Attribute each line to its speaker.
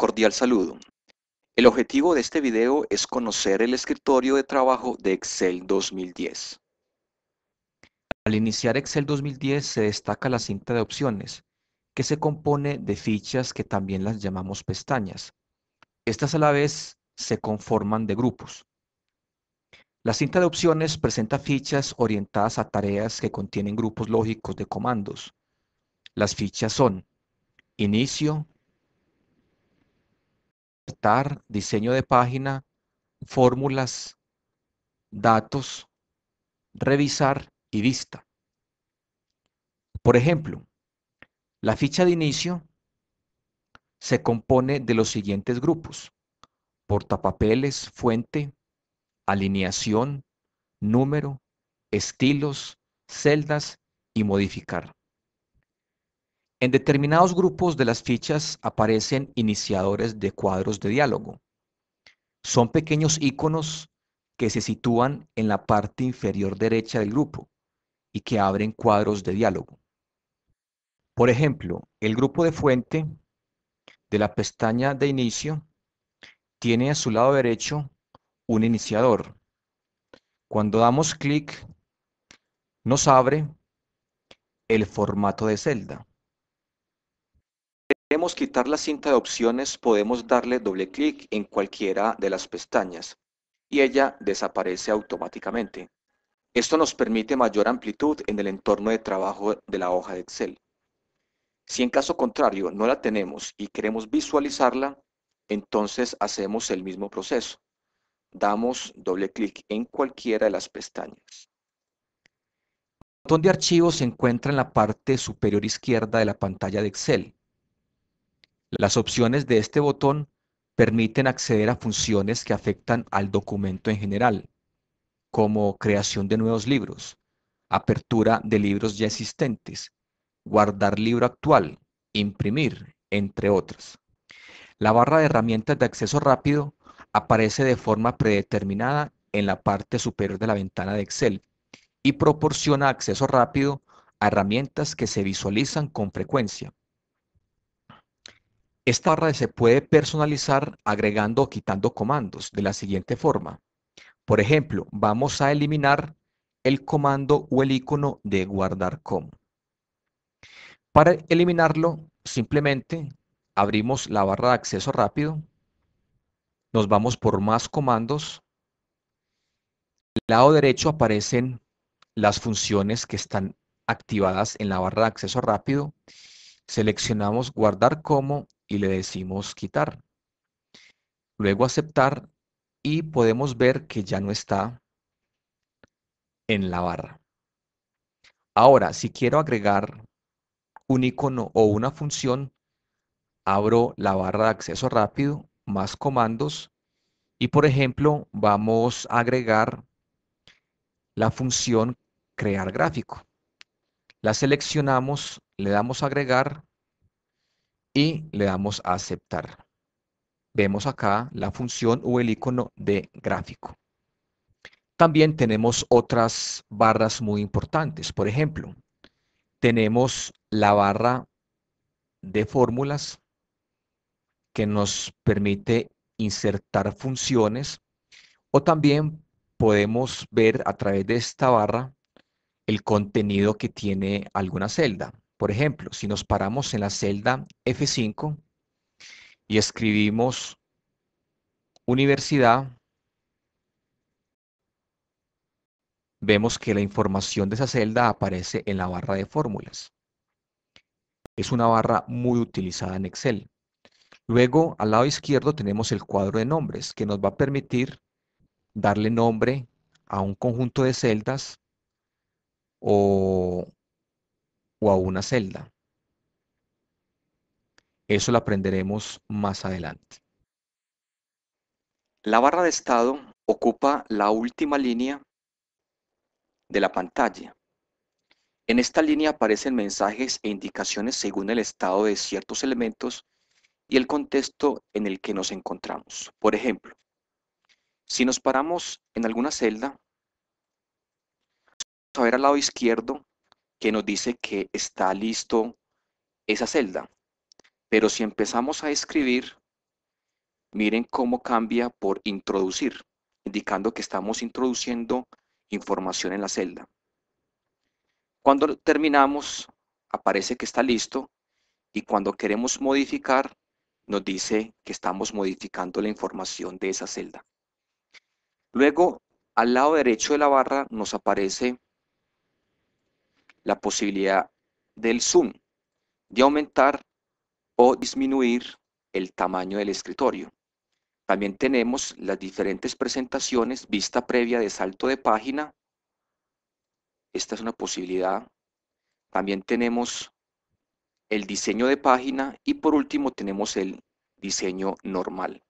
Speaker 1: Cordial saludo. El objetivo de este video es conocer el escritorio de trabajo de Excel 2010. Al iniciar Excel 2010 se destaca la cinta de opciones, que se compone de fichas que también las llamamos pestañas. Estas a la vez se conforman de grupos. La cinta de opciones presenta fichas orientadas a tareas que contienen grupos lógicos de comandos. Las fichas son inicio, diseño de página, fórmulas, datos, revisar y vista. Por ejemplo, la ficha de inicio se compone de los siguientes grupos. Portapapeles, fuente, alineación, número, estilos, celdas y modificar. En determinados grupos de las fichas aparecen iniciadores de cuadros de diálogo. Son pequeños iconos que se sitúan en la parte inferior derecha del grupo y que abren cuadros de diálogo. Por ejemplo, el grupo de fuente de la pestaña de inicio tiene a su lado derecho un iniciador. Cuando damos clic, nos abre el formato de celda quitar la cinta de opciones, podemos darle doble clic en cualquiera de las pestañas y ella desaparece automáticamente. Esto nos permite mayor amplitud en el entorno de trabajo de la hoja de Excel. Si en caso contrario no la tenemos y queremos visualizarla, entonces hacemos el mismo proceso. Damos doble clic en cualquiera de las pestañas. El botón de archivos se encuentra en la parte superior izquierda de la pantalla de Excel. Las opciones de este botón permiten acceder a funciones que afectan al documento en general, como creación de nuevos libros, apertura de libros ya existentes, guardar libro actual, imprimir, entre otras. La barra de herramientas de acceso rápido aparece de forma predeterminada en la parte superior de la ventana de Excel y proporciona acceso rápido a herramientas que se visualizan con frecuencia, esta barra se puede personalizar agregando o quitando comandos de la siguiente forma. Por ejemplo, vamos a eliminar el comando o el icono de guardar como. Para eliminarlo, simplemente abrimos la barra de acceso rápido, nos vamos por más comandos, al lado derecho aparecen las funciones que están activadas en la barra de acceso rápido, seleccionamos guardar como y le decimos quitar. Luego aceptar y podemos ver que ya no está en la barra. Ahora, si quiero agregar un icono o una función, abro la barra de acceso rápido, más comandos, y por ejemplo, vamos a agregar la función crear gráfico. La seleccionamos, le damos agregar y le damos a aceptar. Vemos acá la función o el icono de gráfico. También tenemos otras barras muy importantes. Por ejemplo, tenemos la barra de fórmulas que nos permite insertar funciones o también podemos ver a través de esta barra el contenido que tiene alguna celda. Por ejemplo, si nos paramos en la celda F5 y escribimos universidad, vemos que la información de esa celda aparece en la barra de fórmulas. Es una barra muy utilizada en Excel. Luego, al lado izquierdo tenemos el cuadro de nombres, que nos va a permitir darle nombre a un conjunto de celdas o o a una celda. Eso lo aprenderemos más adelante. La barra de estado ocupa la última línea de la pantalla. En esta línea aparecen mensajes e indicaciones según el estado de ciertos elementos y el contexto en el que nos encontramos. Por ejemplo, si nos paramos en alguna celda, vamos a ver al lado izquierdo que nos dice que está listo esa celda. Pero si empezamos a escribir, miren cómo cambia por introducir, indicando que estamos introduciendo información en la celda. Cuando terminamos, aparece que está listo y cuando queremos modificar, nos dice que estamos modificando la información de esa celda. Luego, al lado derecho de la barra nos aparece la posibilidad del zoom, de aumentar o disminuir el tamaño del escritorio. También tenemos las diferentes presentaciones, vista previa de salto de página. Esta es una posibilidad. También tenemos el diseño de página y por último tenemos el diseño normal.